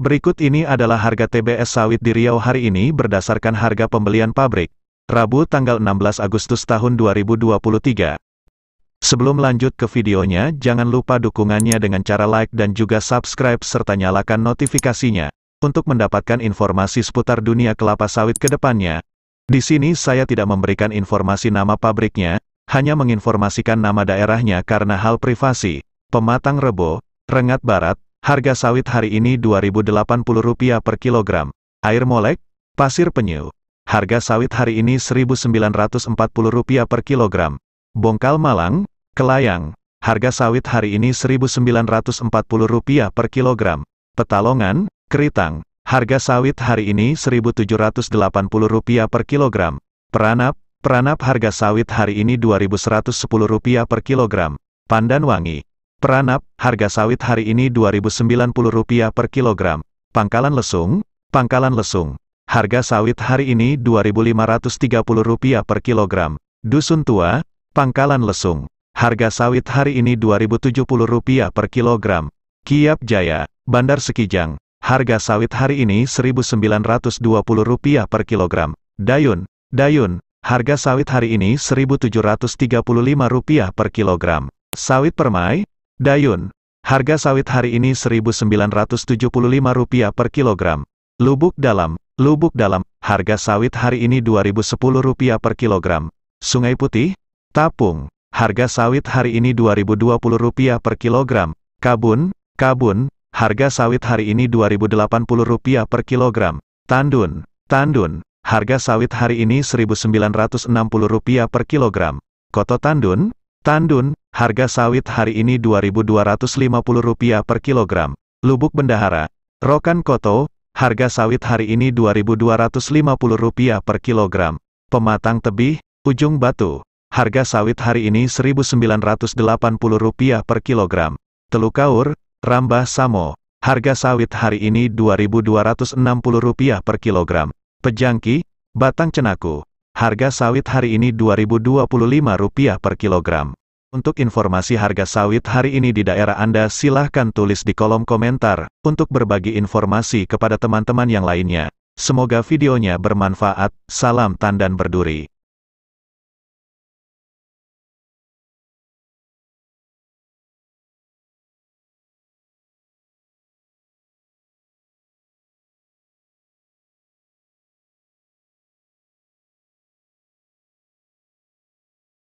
Berikut ini adalah harga TBS sawit di Riau hari ini berdasarkan harga pembelian pabrik, Rabu tanggal 16 Agustus tahun 2023. Sebelum lanjut ke videonya, jangan lupa dukungannya dengan cara like dan juga subscribe serta nyalakan notifikasinya. Untuk mendapatkan informasi seputar dunia kelapa sawit ke depannya, di sini saya tidak memberikan informasi nama pabriknya, hanya menginformasikan nama daerahnya karena hal privasi. Pematang Rebo, Rengat Barat, harga sawit hari ini Rp2.080 per kilogram. Air molek, pasir penyu. Harga sawit hari ini Rp1.940 per kilogram. Bongkal malang, kelayang. Harga sawit hari ini Rp1.940 per kilogram. Petalongan, keritang. Harga sawit hari ini Rp1.780 per kilogram. Peranap, peranap harga sawit hari ini Rp2.110 per kilogram. Pandan wangi. Peranap, harga sawit hari ini Rp2.090 per kilogram. Pangkalan lesung, pangkalan lesung. Harga sawit hari ini Rp2.530 per kilogram. Dusun tua, pangkalan lesung. Harga sawit hari ini Rp2.070 per kilogram. Kiap Jaya, Bandar Sekijang. Harga sawit hari ini Rp1.920 per kilogram. Dayun, dayun, harga sawit hari ini Rp1.735 per kilogram. Sawit permai, dayun, harga sawit hari ini Rp1.975 per kilogram. Lubuk dalam, lubuk dalam, harga sawit hari ini Rp2.010 per kilogram. Sungai Putih, tapung, harga sawit hari ini Rp2.020 per kilogram. Kabun, kabun, harga sawit hari ini Rp2.080 per kilogram. Tandun, tandun, harga sawit hari ini Rp1.960 per kilogram. Koto tandun, tandun, harga sawit hari ini Rp2.250 per kilogram. Lubuk bendahara, rokan koto, harga sawit hari ini Rp2.250 per kilogram. Pematang tebih, ujung batu, harga sawit hari ini Rp1.980 per kilogram. Telukaur, Rambah Samo, harga sawit hari ini Rp2.260 per kilogram. Pejangki, batang cenaku, harga sawit hari ini Rp2.025 per kilogram. Untuk informasi harga sawit hari ini di daerah Anda silahkan tulis di kolom komentar, untuk berbagi informasi kepada teman-teman yang lainnya. Semoga videonya bermanfaat, salam tandan berduri.